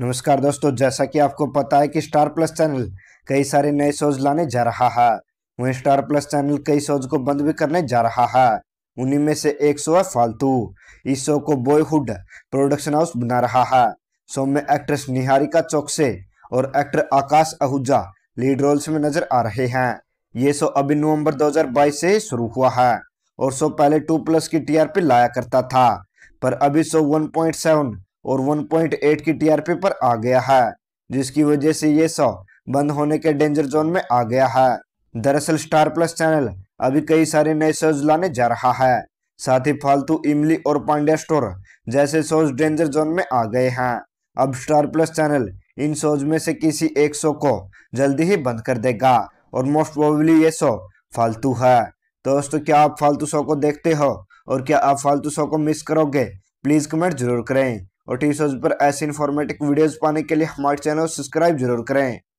नमस्कार दोस्तों जैसा कि आपको पता है कि स्टार प्लस चैनल कई सारे नए शोज लाने जा रहा है वहीं स्टार प्लस चैनल कई शोज को बंद भी करने जा रहा है उन्हीं में से एक शो है फालतू इस शो को बॉयहुड प्रोडक्शन हाउस बना रहा है शो में एक्ट्रेस निहारिका चौकसे और actor Akash Ahuja lead roles में नजर आ रहे हैं ये शो अभी नवम्बर दो से शुरू हुआ है और शो पहले टू प्लस की टी लाया करता था पर अभी शो वन और 1.8 की टीआरपी पर आ गया है जिसकी वजह से ये शो बंद होने के डेंजर जोन में आ गया है दरअसल स्टार प्लस चैनल अभी कई सारे नए शोज लाने जा रहा है साथ ही फालतू इमली और पांड्या स्टोर जैसे शोज डेंजर जोन में आ गए हैं अब स्टार प्लस चैनल इन शोज में से किसी एक शो को जल्दी ही बंद कर देगा और मोस्ट प्रोबेबली ये शो फालतू है दोस्तों क्या आप फालतू शो को देखते हो और क्या आप फालतू शो को मिस करोगे प्लीज कमेंट जरूर करें और टी पर ऐसे इन्फॉर्मेटिव वीडियोज़ पाने के लिए हमारे चैनल सब्सक्राइब जरूर करें